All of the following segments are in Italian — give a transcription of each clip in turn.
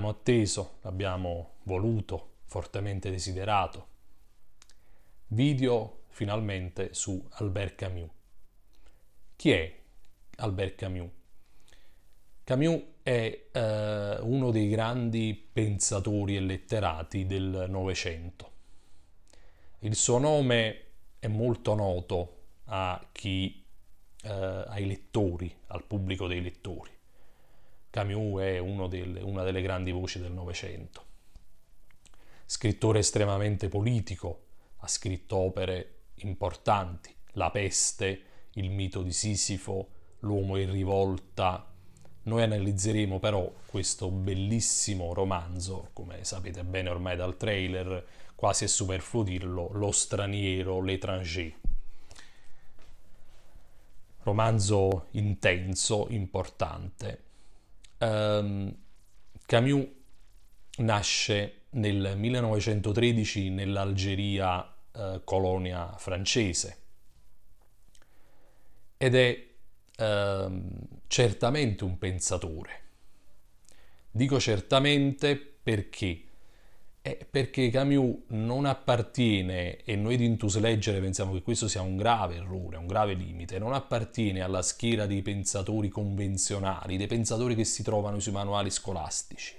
l'abbiamo atteso, l'abbiamo voluto, fortemente desiderato. Video finalmente su Albert Camus. Chi è Albert Camus? Camus è eh, uno dei grandi pensatori e letterati del Novecento. Il suo nome è molto noto a chi, eh, ai lettori, al pubblico dei lettori. Camus è del, una delle grandi voci del Novecento. Scrittore estremamente politico, ha scritto opere importanti, La peste, Il mito di Sisifo, L'uomo in rivolta. Noi analizzeremo però questo bellissimo romanzo, come sapete bene ormai dal trailer, quasi è superfluo dirlo, Lo straniero, l'étranger. Romanzo intenso, importante, Um, Camus nasce nel 1913 nell'Algeria eh, colonia francese ed è eh, certamente un pensatore. Dico certamente perché è eh, perché Camus non appartiene, e noi di intusleggere pensiamo che questo sia un grave errore, un grave limite, non appartiene alla schiera dei pensatori convenzionali, dei pensatori che si trovano sui manuali scolastici.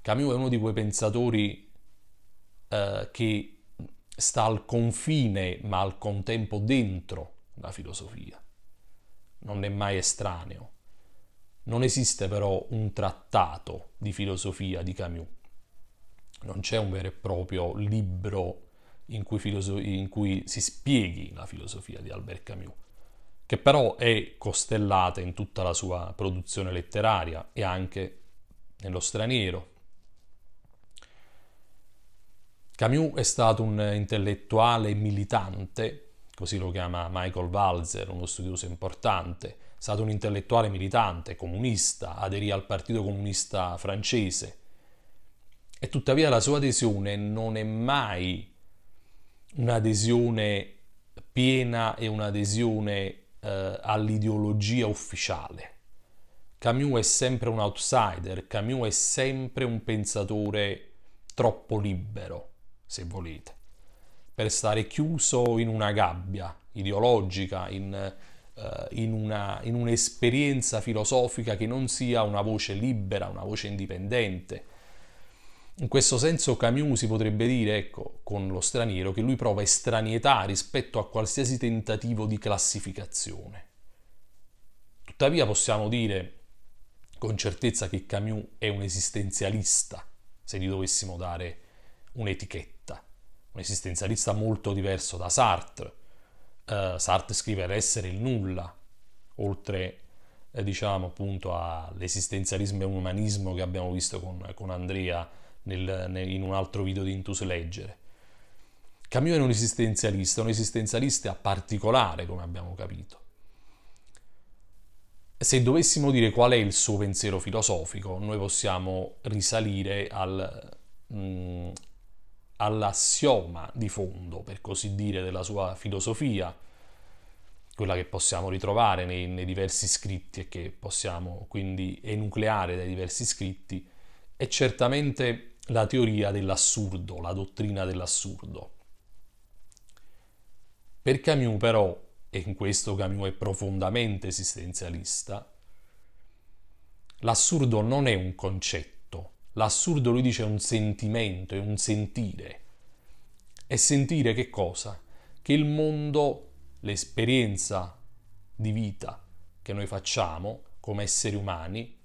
Camus è uno di quei pensatori eh, che sta al confine, ma al contempo dentro la filosofia. Non è mai estraneo. Non esiste però un trattato di filosofia di Camus non c'è un vero e proprio libro in cui, filosof- in cui si spieghi la filosofia di Albert Camus, che però è costellata in tutta la sua produzione letteraria e anche nello straniero. Camus è stato un intellettuale militante, così lo chiama Michael Walzer, uno studioso importante, è stato un intellettuale militante, comunista, aderì al Partito Comunista francese, e tuttavia la sua adesione non è mai un'adesione piena e un'adesione eh, all'ideologia ufficiale. Camus è sempre un outsider, Camus è sempre un pensatore troppo libero, se volete, per stare chiuso in una gabbia ideologica, in, eh, in, una, in un'esperienza filosofica che non sia una voce libera, una voce indipendente, in questo senso Camus si potrebbe dire, ecco, con lo straniero, che lui prova estranietà rispetto a qualsiasi tentativo di classificazione. Tuttavia possiamo dire con certezza che Camus è un esistenzialista, se gli dovessimo dare un'etichetta. Un esistenzialista molto diverso da Sartre. Uh, Sartre scrive l'essere il nulla, oltre eh, diciamo appunto all'esistenzialismo e umanismo che abbiamo visto con, con Andrea nel, nel, in un altro video di Intus Leggere. Camus era un esistenzialista, un esistenzialista particolare, come abbiamo capito. Se dovessimo dire qual è il suo pensiero filosofico, noi possiamo risalire al, mh, mm, all'assioma di fondo, per così dire, della sua filosofia, quella che possiamo ritrovare nei, nei, diversi scritti e che possiamo quindi enucleare dai diversi scritti, è certamente la teoria dell'assurdo, la dottrina dell'assurdo. Per Camus però, e in questo Camus è profondamente esistenzialista, l'assurdo non è un concetto, l'assurdo lui dice è un sentimento, è un sentire. E sentire che cosa? Che il mondo, l'esperienza di vita che noi facciamo come esseri umani,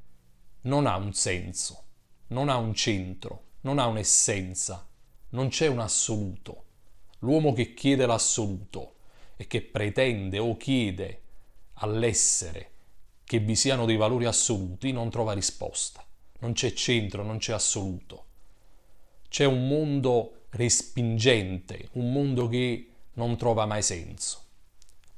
non ha un senso, non ha un centro, non ha un'essenza, non c'è un assoluto. L'uomo che chiede l'assoluto e che pretende o chiede all'essere che vi siano dei valori assoluti non trova risposta. Non c'è centro, non c'è assoluto. C'è un mondo respingente, un mondo che non trova mai senso.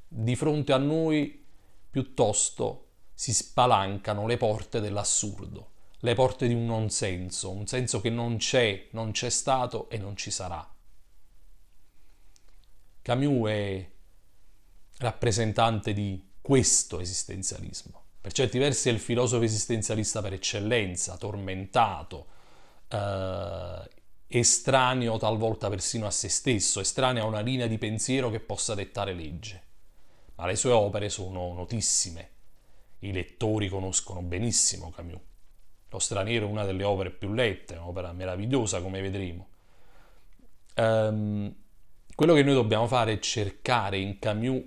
Di fronte a noi piuttosto si spalancano le porte dell'assurdo le porte di un non senso, un senso che non c'è, non c'è stato e non ci sarà. Camus è rappresentante di questo esistenzialismo. Per certi versi è il filosofo esistenzialista per eccellenza, tormentato, eh, estraneo talvolta persino a se stesso, estraneo a una linea di pensiero che possa dettare legge. Ma le sue opere sono notissime. I lettori conoscono benissimo Camus. Lo straniero è una delle opere più lette, un'opera meravigliosa come vedremo. Um, quello che noi dobbiamo fare è cercare in Camus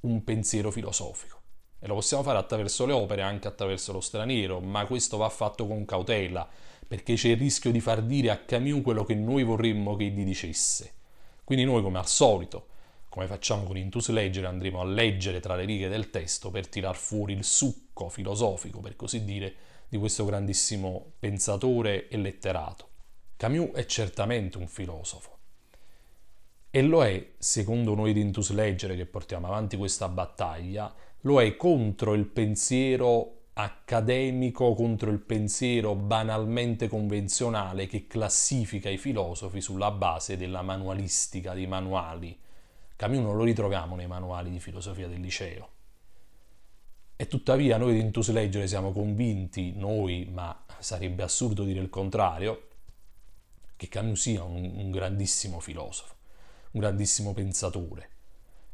un pensiero filosofico e lo possiamo fare attraverso le opere, anche attraverso lo straniero, ma questo va fatto con cautela perché c'è il rischio di far dire a Camus quello che noi vorremmo che gli dicesse. Quindi noi, come al solito, come facciamo con Intus Leggere, andremo a leggere tra le righe del testo per tirar fuori il succo filosofico, per così dire, di questo grandissimo pensatore e letterato. Camus è certamente un filosofo e lo è, secondo noi Dintus Leggere che portiamo avanti questa battaglia, lo è contro il pensiero accademico, contro il pensiero banalmente convenzionale che classifica i filosofi sulla base della manualistica, dei manuali. Camus non lo ritroviamo nei manuali di filosofia del liceo. E tuttavia noi di Intus Leggere siamo convinti, noi, ma sarebbe assurdo dire il contrario, che Camus sia un, un grandissimo filosofo, un grandissimo pensatore.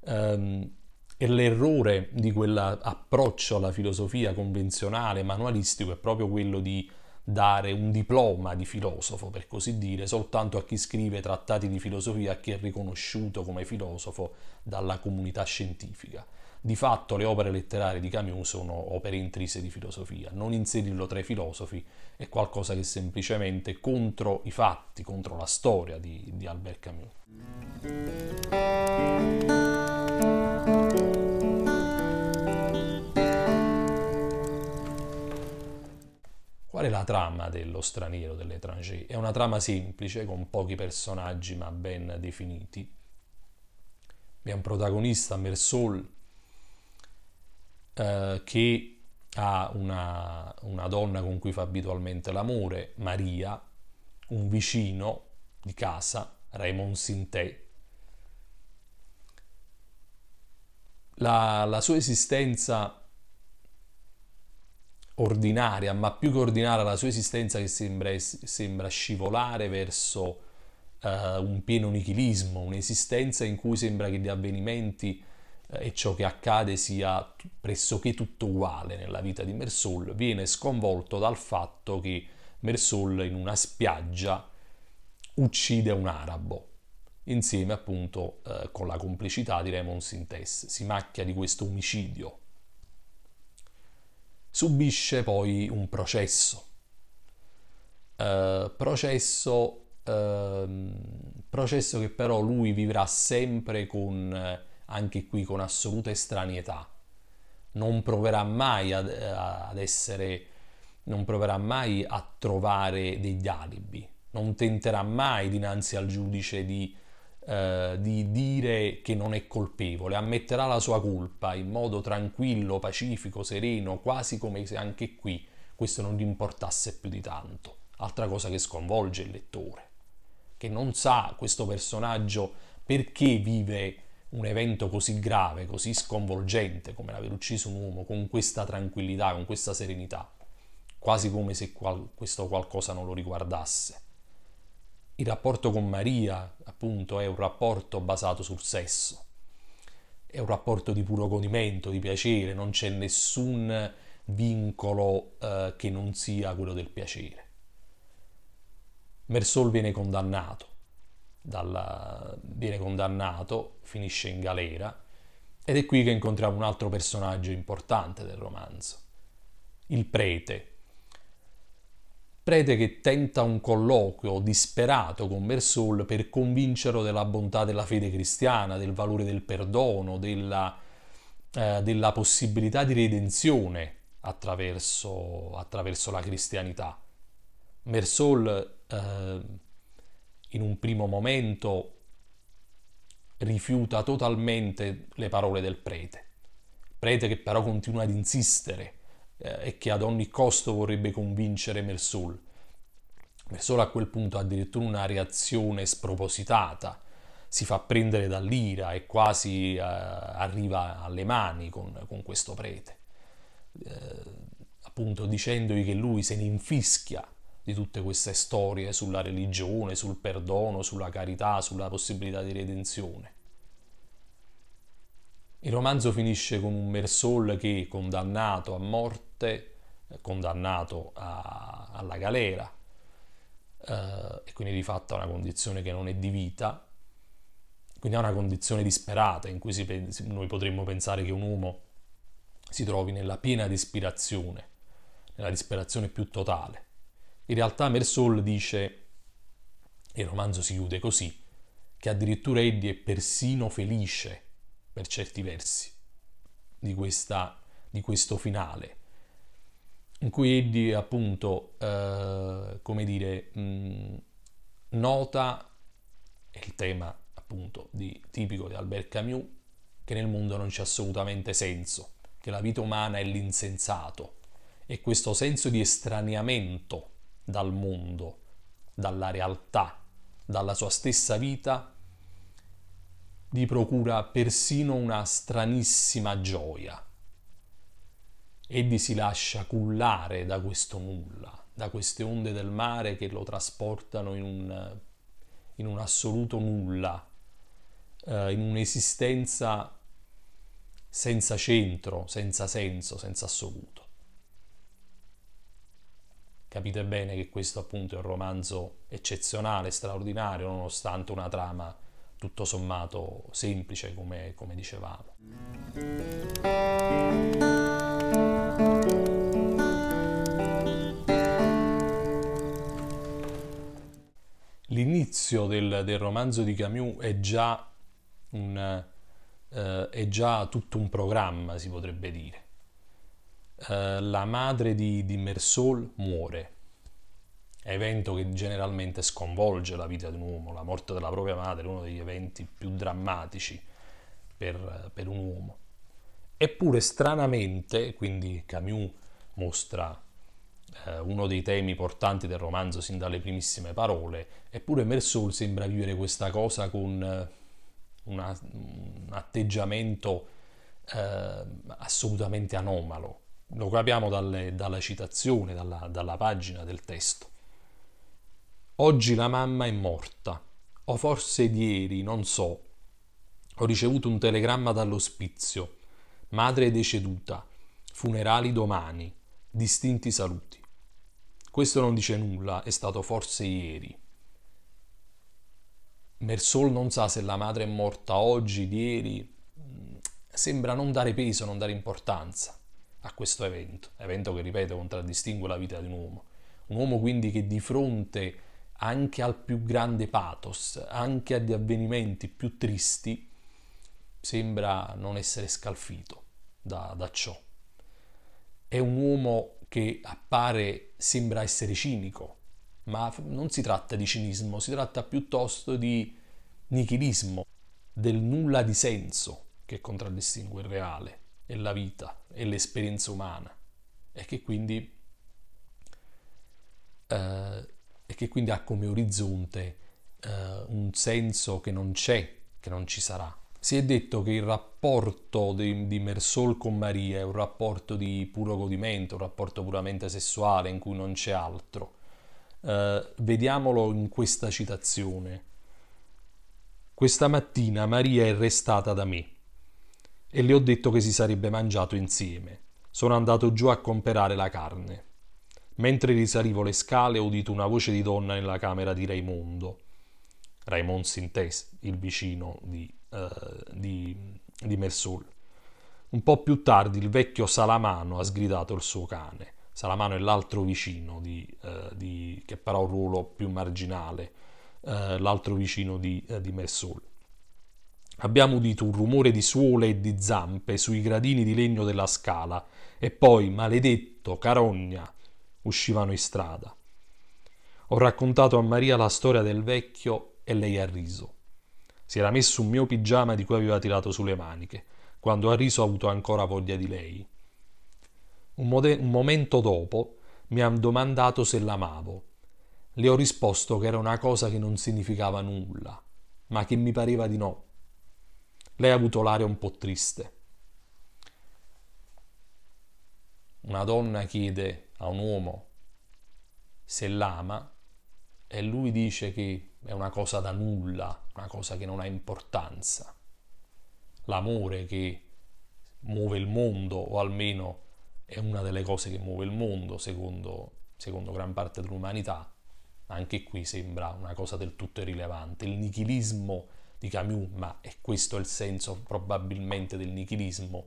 Um, e l'errore di quell'approccio alla filosofia convenzionale, manualistico, è proprio quello di dare un diploma di filosofo, per così dire, soltanto a chi scrive trattati di filosofia, a chi è riconosciuto come filosofo dalla comunità scientifica. Di fatto le opere letterarie di Camus sono opere intrise di filosofia, non inserirlo tra i filosofi è qualcosa che è semplicemente contro i fatti, contro la storia di, di Albert Camus. Qual è la trama dello straniero dell'étranger? È una trama semplice, con pochi personaggi ma ben definiti. Abbiamo un protagonista, Mersol, eh, che ha una, una donna con cui fa abitualmente l'amore, Maria, un vicino di casa, Raymond Sinté. La, la, sua esistenza ordinaria, ma più che ordinaria, la sua esistenza che sembra, sembra scivolare verso uh, un pieno nichilismo, un'esistenza in cui sembra che gli avvenimenti e ciò che accade sia pressoché tutto uguale nella vita di Mersault, viene sconvolto dal fatto che Mersault in una spiaggia uccide un arabo insieme appunto eh, con la complicità di Raymond Sintes, si macchia di questo omicidio. Subisce poi un processo, eh, processo, eh, processo che però lui vivrà sempre con eh, anche qui con assoluta estranietà. Non proverà mai ad, eh, ad essere, non proverà mai a trovare degli alibi, non tenterà mai dinanzi al giudice di, eh, di dire che non è colpevole, ammetterà la sua colpa in modo tranquillo, pacifico, sereno, quasi come se anche qui questo non gli importasse più di tanto. Altra cosa che sconvolge il lettore, che non sa questo personaggio perché vive un evento così grave, così sconvolgente come l'aver ucciso un uomo con questa tranquillità, con questa serenità, quasi come se qual- questo qualcosa non lo riguardasse. Il rapporto con Maria, appunto, è un rapporto basato sul sesso, è un rapporto di puro godimento, di piacere, non c'è nessun vincolo eh, che non sia quello del piacere. Mersol viene condannato dalla, viene condannato, finisce in galera ed è qui che incontriamo un altro personaggio importante del romanzo, il prete. Prete che tenta un colloquio disperato con Mersault per convincerlo della bontà della fede cristiana, del valore del perdono, della, eh, della possibilità di redenzione attraverso, attraverso la cristianità. Mersol eh, in un primo momento rifiuta totalmente le parole del prete, prete che però continua ad insistere eh, e che ad ogni costo vorrebbe convincere Mersul. Mersul a quel punto ha addirittura una reazione spropositata, si fa prendere dall'ira e quasi eh, arriva alle mani con, con questo prete, eh, appunto dicendogli che lui se ne infischia di tutte queste storie sulla religione, sul perdono, sulla carità, sulla possibilità di redenzione. Il romanzo finisce con un Mersol che, condannato a morte, eh, condannato a, alla galera, eh, e quindi di fatto a una condizione che non è di vita, quindi a una condizione disperata in cui si, noi potremmo pensare che un uomo si trovi nella piena disperazione, nella disperazione più totale in realtà Mersol dice, e il romanzo si chiude così, che addirittura Eddie è persino felice, per certi versi, di, questa, di questo finale, in cui Eddie appunto, eh, come dire, mh, mm, nota, è il tema appunto di, tipico di Albert Camus, che nel mondo non c'è assolutamente senso, che la vita umana è l'insensato e questo senso di estraneamento dal mondo, dalla realtà, dalla sua stessa vita, gli procura persino una stranissima gioia. Egli si lascia cullare da questo nulla, da queste onde del mare che lo trasportano in un, in un assoluto nulla, eh, in un'esistenza senza centro, senza senso, senza assoluto. Capite bene che questo appunto è un romanzo eccezionale, straordinario, nonostante una trama tutto sommato semplice, come, come dicevamo. L'inizio del, del, romanzo di Camus è già, un, eh, è già tutto un programma, si potrebbe dire. Eh, la madre di, di Mersol muore, evento che generalmente sconvolge la vita di un uomo. La morte della propria madre è uno degli eventi più drammatici per, per un uomo. Eppure, stranamente, quindi Camus mostra eh, uno dei temi portanti del romanzo sin dalle primissime parole, eppure Mersol sembra vivere questa cosa con eh, una, un atteggiamento eh, assolutamente anomalo lo capiamo dalle, dalla citazione, dalla, dalla pagina del testo. Oggi la mamma è morta, o forse ieri, non so. Ho ricevuto un telegramma dall'ospizio. Madre è deceduta. Funerali domani. Distinti saluti. Questo non dice nulla, è stato forse ieri. Mersol non sa se la madre è morta oggi, ieri. Sembra non dare peso, non dare importanza a questo evento, evento che ripeto contraddistingue la vita di un uomo, un uomo quindi che di fronte anche al più grande pathos, anche agli avvenimenti più tristi, sembra non essere scalfito da, da ciò. È un uomo che appare, sembra essere cinico, ma non si tratta di cinismo, si tratta piuttosto di nichilismo, del nulla di senso che contraddistingue il reale è la vita è l'esperienza umana e che quindi, eh, e che quindi ha come orizzonte eh, un senso che non c'è, che non ci sarà. Si è detto che il rapporto di, di Mersol con Maria è un rapporto di puro godimento, un rapporto puramente sessuale in cui non c'è altro. Eh, vediamolo in questa citazione. Questa mattina Maria è restata da me e le ho detto che si sarebbe mangiato insieme. Sono andato giù a comprare la carne. Mentre risalivo le scale ho udito una voce di donna nella camera di Raimondo. Raimond Sintes, il vicino di, uh, di, di Mersul. Un po' più tardi il vecchio Salamano ha sgridato il suo cane. Salamano è l'altro vicino di, uh, di, che però ha un ruolo più marginale, uh, l'altro vicino di, uh, di Mersul. Abbiamo udito un rumore di suole e di zampe sui gradini di legno della scala e poi, maledetto, carogna, uscivano in strada. Ho raccontato a Maria la storia del vecchio e lei ha riso. Si era messo un mio pigiama di cui aveva tirato sulle maniche. Quando ha riso ho avuto ancora voglia di lei. Un, mode- un momento dopo mi hanno domandato se l'amavo. Le ho risposto che era una cosa che non significava nulla, ma che mi pareva di no lei ha avuto l'aria un po' triste. Una donna chiede a un uomo se l'ama e lui dice che è una cosa da nulla, una cosa che non ha importanza. L'amore che muove il mondo, o almeno è una delle cose che muove il mondo, secondo, secondo gran parte dell'umanità, anche qui sembra una cosa del tutto irrilevante. Il nichilismo di Camus, ma è questo il senso probabilmente del nichilismo,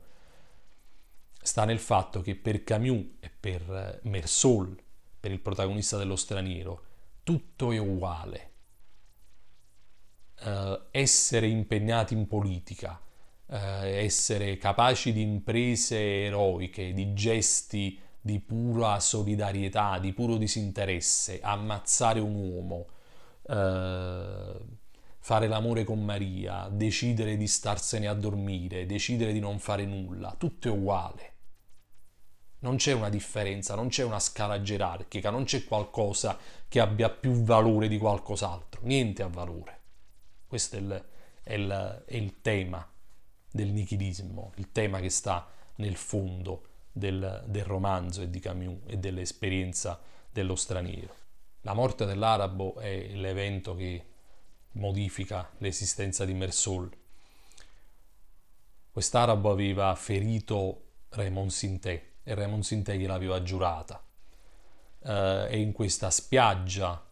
sta nel fatto che per Camus e per eh, Mersol, per il protagonista dello straniero, tutto è uguale. Uh, essere impegnati in politica, uh, essere capaci di imprese eroiche, di gesti di pura solidarietà, di puro disinteresse, ammazzare un uomo, uh, fare l'amore con Maria, decidere di starsene a dormire, decidere di non fare nulla, tutto è uguale. Non c'è una differenza, non c'è una scala gerarchica, non c'è qualcosa che abbia più valore di qualcos'altro, niente ha valore. Questo è il, è il, è il tema del nichilismo, il tema che sta nel fondo del, del romanzo e di Camus e dell'esperienza dello straniero. La morte dell'arabo è l'evento che modifica l'esistenza di Mersault. Quest'arabo aveva ferito Raymond Sinté e Raymond Sinté gliel'aveva giurata. Eh, è in questa spiaggia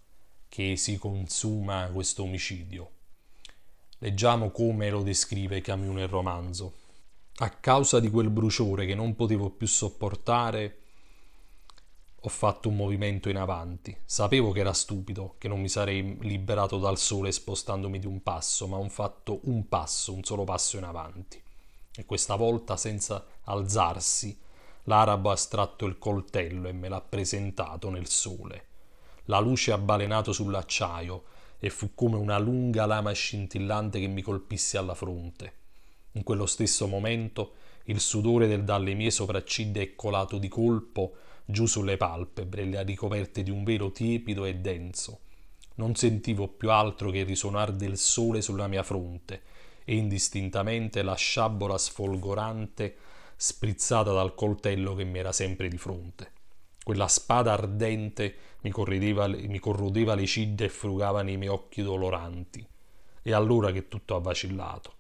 che si consuma questo omicidio. Leggiamo come lo descrive Camus nel romanzo. A causa di quel bruciore che non potevo più sopportare, ho fatto un movimento in avanti. Sapevo che era stupido, che non mi sarei liberato dal sole spostandomi di un passo, ma ho fatto un passo, un solo passo in avanti. E questa volta, senza alzarsi, l'arabo ha estratto il coltello e me l'ha presentato nel sole. La luce ha balenato sull'acciaio e fu come una lunga lama scintillante che mi colpisse alla fronte. In quello stesso momento il sudore del, dalle mie sopracciglia è colato di colpo giù sulle palpebre, le ricoperte di un velo tiepido e denso. Non sentivo più altro che il risuonar del sole sulla mia fronte e indistintamente la sciabola sfolgorante sprizzata dal coltello che mi era sempre di fronte. Quella spada ardente mi, mi corrodeva le ciglia e frugava nei miei occhi doloranti. E allora che tutto ha vacillato.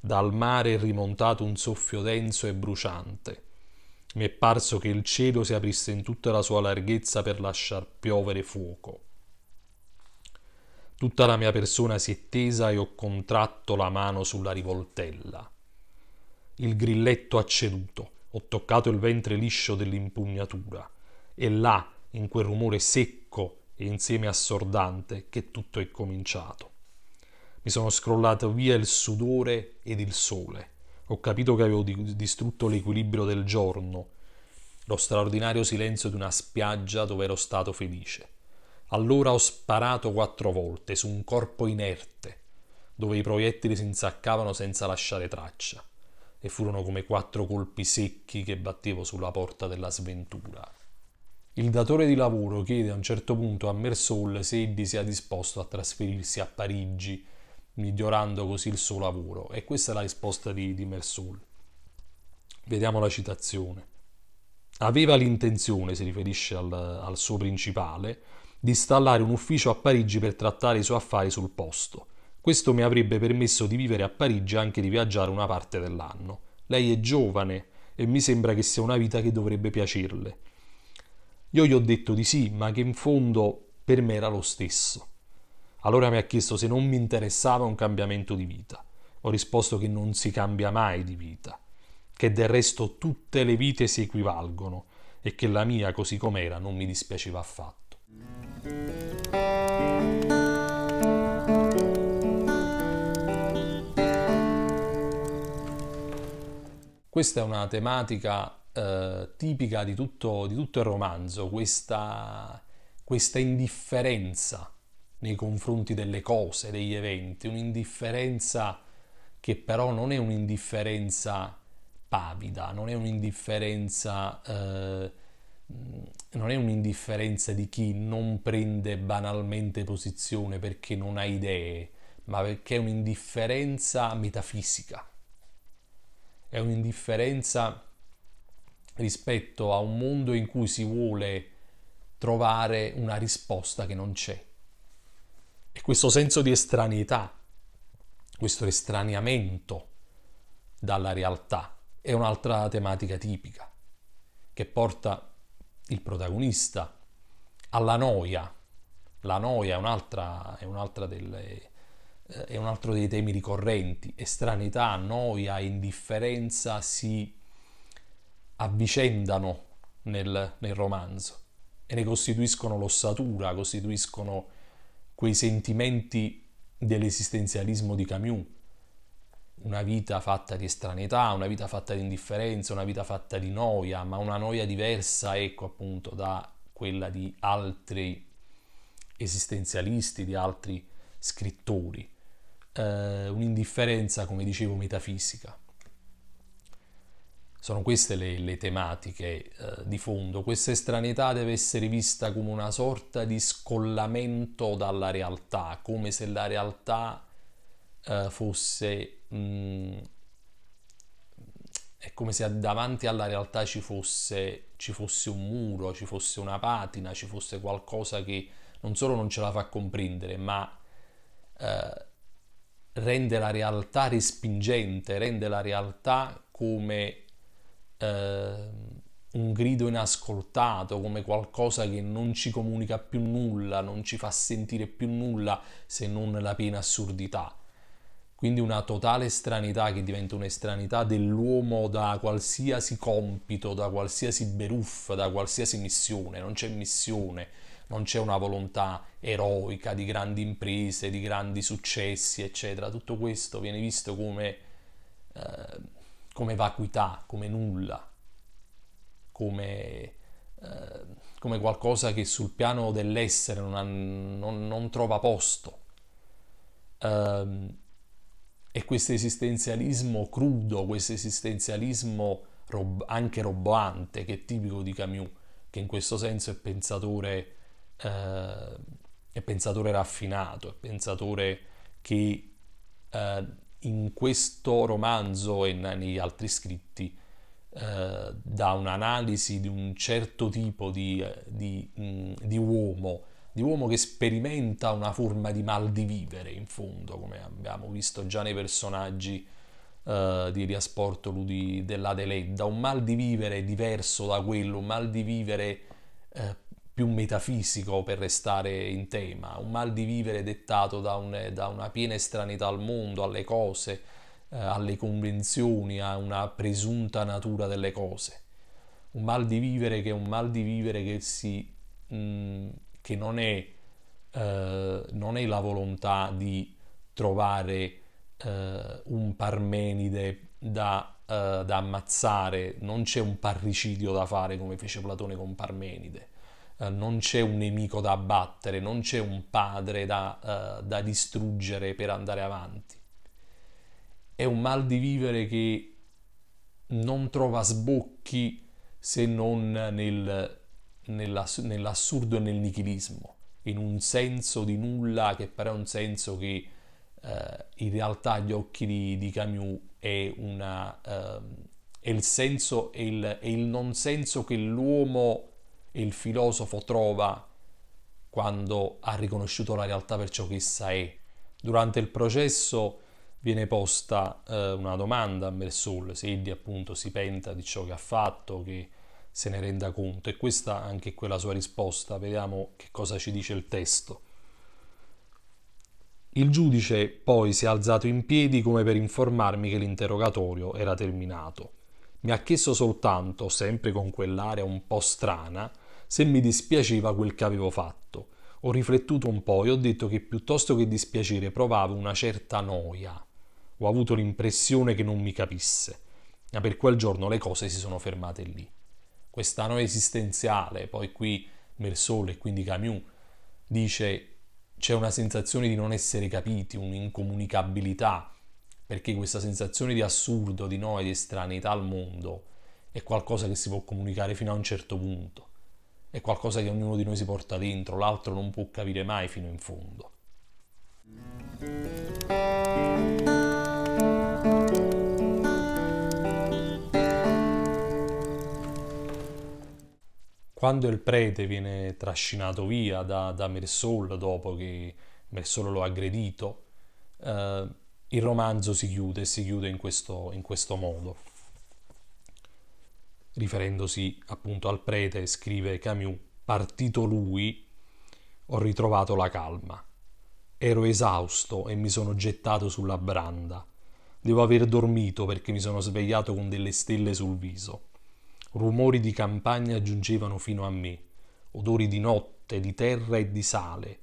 Dal mare è rimontato un soffio denso e bruciante mi è parso che il cielo si aprisse in tutta la sua larghezza per lasciar piovere fuoco. Tutta la mia persona si è tesa e ho contratto la mano sulla rivoltella. Il grilletto ha ceduto, ho toccato il ventre liscio dell'impugnatura e là, in quel rumore secco e insieme assordante, che tutto è cominciato. Mi sono scrollato via il sudore ed il sole ho capito che avevo distrutto l'equilibrio del giorno, lo straordinario silenzio di una spiaggia dove ero stato felice. Allora ho sparato quattro volte su un corpo inerte, dove i proiettili si insaccavano senza lasciare traccia, e furono come quattro colpi secchi che battevo sulla porta della sventura. Il datore di lavoro chiede a un certo punto a Mersol se egli sia disposto a trasferirsi a Parigi migliorando così il suo lavoro. E questa è la risposta di, di Mersul. Vediamo la citazione. Aveva l'intenzione, si riferisce al, al suo principale, di installare un ufficio a Parigi per trattare i suoi affari sul posto. Questo mi avrebbe permesso di vivere a Parigi e anche di viaggiare una parte dell'anno. Lei è giovane e mi sembra che sia una vita che dovrebbe piacerle. Io gli ho detto di sì, ma che in fondo per me era lo stesso. Allora mi ha chiesto se non mi interessava un cambiamento di vita. Ho risposto che non si cambia mai di vita, che del resto tutte le vite si equivalgono e che la mia così com'era non mi dispiaceva affatto. Questa è una tematica eh, tipica di tutto, di tutto, il romanzo, questa, questa indifferenza nei confronti delle cose, degli eventi, un'indifferenza che però non è un'indifferenza pavida, non è un'indifferenza, eh, non è un'indifferenza di chi non prende banalmente posizione perché non ha idee, ma perché è un'indifferenza metafisica, è un'indifferenza rispetto a un mondo in cui si vuole trovare una risposta che non c'è. E questo senso di estranità, questo estraneamento dalla realtà è un'altra tematica tipica che porta il protagonista alla noia. La noia è, un'altra, è, un'altra delle, è un altro dei temi ricorrenti. Estranità, noia, indifferenza si avvicendano nel, nel romanzo e ne costituiscono l'ossatura, costituiscono quei sentimenti dell'esistenzialismo di Camus, una vita fatta di estraneità, una vita fatta di indifferenza, una vita fatta di noia, ma una noia diversa, ecco appunto, da quella di altri esistenzialisti, di altri scrittori, eh, un'indifferenza, come dicevo, metafisica. Sono queste le, le tematiche eh, di fondo. Questa estraneità deve essere vista come una sorta di scollamento dalla realtà, come se la realtà eh, fosse... Mh, mm, è come se davanti alla realtà ci fosse, ci fosse, un muro, ci fosse una patina, ci fosse qualcosa che non solo non ce la fa comprendere, ma eh, rende la realtà respingente, rende la realtà come eh, un grido inascoltato, come qualcosa che non ci comunica più nulla, non ci fa sentire più nulla se non la piena assurdità. Quindi una totale stranità che diventa un'estranità dell'uomo da qualsiasi compito, da qualsiasi beruffa, da qualsiasi missione. Non c'è missione, non c'è una volontà eroica di grandi imprese, di grandi successi, eccetera. Tutto questo viene visto come eh, come vacuità, come nulla, come, eh, come qualcosa che sul piano dell'essere non, ha, non, non trova posto. Um, e questo esistenzialismo crudo, questo esistenzialismo rob- anche roboante che è tipico di Camus, che in questo senso è pensatore, eh, è pensatore raffinato, è pensatore che eh, in questo romanzo e negli altri scritti eh, da un'analisi di un certo tipo di, eh, di, mm, di, uomo, di uomo che sperimenta una forma di mal di vivere in fondo, come abbiamo visto già nei personaggi eh, di Riasportolu di, della Deledda, un mal di vivere diverso da quello, un mal di vivere eh, più metafisico per restare in tema, un mal di vivere dettato da, un, da una piena estranità al mondo, alle cose, eh, alle convenzioni, a una presunta natura delle cose. Un mal di vivere che è un mal di vivere che, si, mh, mm, che non, è, eh, non, è, la volontà di trovare eh, un Parmenide da, eh, da ammazzare, non c'è un parricidio da fare come fece Platone con Parmenide eh, non c'è un nemico da abbattere, non c'è un padre da, eh, da distruggere per andare avanti. È un mal di vivere che non trova sbocchi se non nel, nell'assurdo e nel nichilismo, in un senso di nulla che però è un senso che eh, in realtà agli occhi di, di Camus è, una, eh, è il senso, è il, è il non senso che l'uomo il filosofo trova quando ha riconosciuto la realtà per ciò che essa è. Durante il processo viene posta eh, una domanda a Mersul, se egli appunto si penta di ciò che ha fatto, che se ne renda conto. E questa anche qui è la sua risposta. Vediamo che cosa ci dice il testo. Il giudice poi si è alzato in piedi come per informarmi che l'interrogatorio era terminato. Mi ha chiesto soltanto, sempre con quell'area un po' strana, se mi dispiaceva quel che avevo fatto. Ho riflettuto un po' e ho detto che piuttosto che dispiacere provavo una certa noia. Ho avuto l'impressione che non mi capisse, ma per quel giorno le cose si sono fermate lì. Questa noia esistenziale, poi qui Mersol e quindi Camus dice c'è una sensazione di non essere capiti, un'incomunicabilità, perché questa sensazione di assurdo, di noia, di estraneità al mondo è qualcosa che si può comunicare fino a un certo punto è qualcosa che ognuno di noi si porta dentro, l'altro non può capire mai fino in fondo. Quando il prete viene trascinato via da, da Mersol dopo che Mersol lo ha aggredito, eh, il romanzo si chiude e si chiude in questo, in questo modo riferendosi appunto al prete, scrive Camus, partito lui, ho ritrovato la calma. Ero esausto e mi sono gettato sulla branda. Devo aver dormito perché mi sono svegliato con delle stelle sul viso. Rumori di campagna giungevano fino a me, odori di notte, di terra e di sale,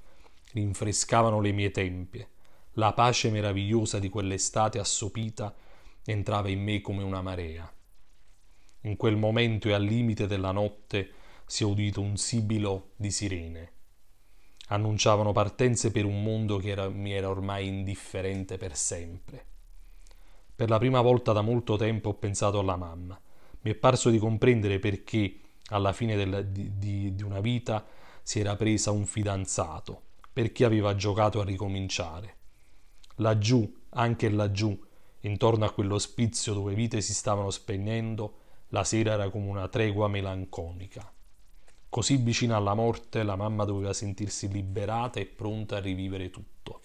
rinfrescavano le mie tempie. La pace meravigliosa di quell'estate assopita entrava in me come una marea. In quel momento e al limite della notte si è udito un sibilo di sirene. Annunciavano partenze per un mondo che era, mi era ormai indifferente per sempre. Per la prima volta da molto tempo ho pensato alla mamma. Mi è parso di comprendere perché, alla fine della, di, di, di una vita, si era presa un fidanzato, perché aveva giocato a ricominciare. Laggiù, anche laggiù, intorno a quell'ospizio dove vite si stavano spegnendo, la sera era come una tregua melanconica. Così vicina alla morte la mamma doveva sentirsi liberata e pronta a rivivere tutto.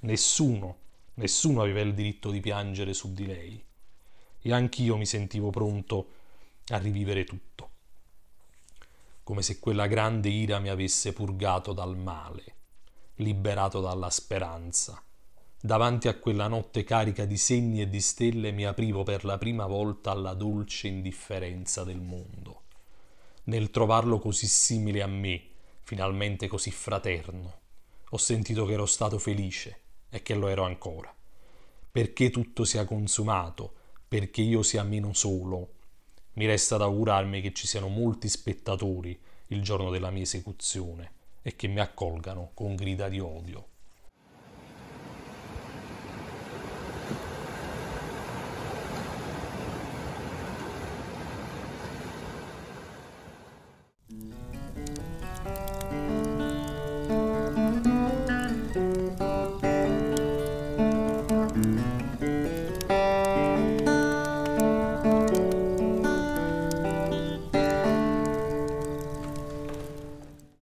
Nessuno, nessuno aveva il diritto di piangere su di lei. E anch'io mi sentivo pronto a rivivere tutto. Come se quella grande ira mi avesse purgato dal male, liberato dalla speranza Davanti a quella notte carica di segni e di stelle mi aprivo per la prima volta alla dolce indifferenza del mondo. Nel trovarlo così simile a me, finalmente così fraterno, ho sentito che ero stato felice e che lo ero ancora. Perché tutto sia consumato, perché io sia meno solo, mi resta da augurarmi che ci siano molti spettatori il giorno della mia esecuzione e che mi accolgano con grida di odio.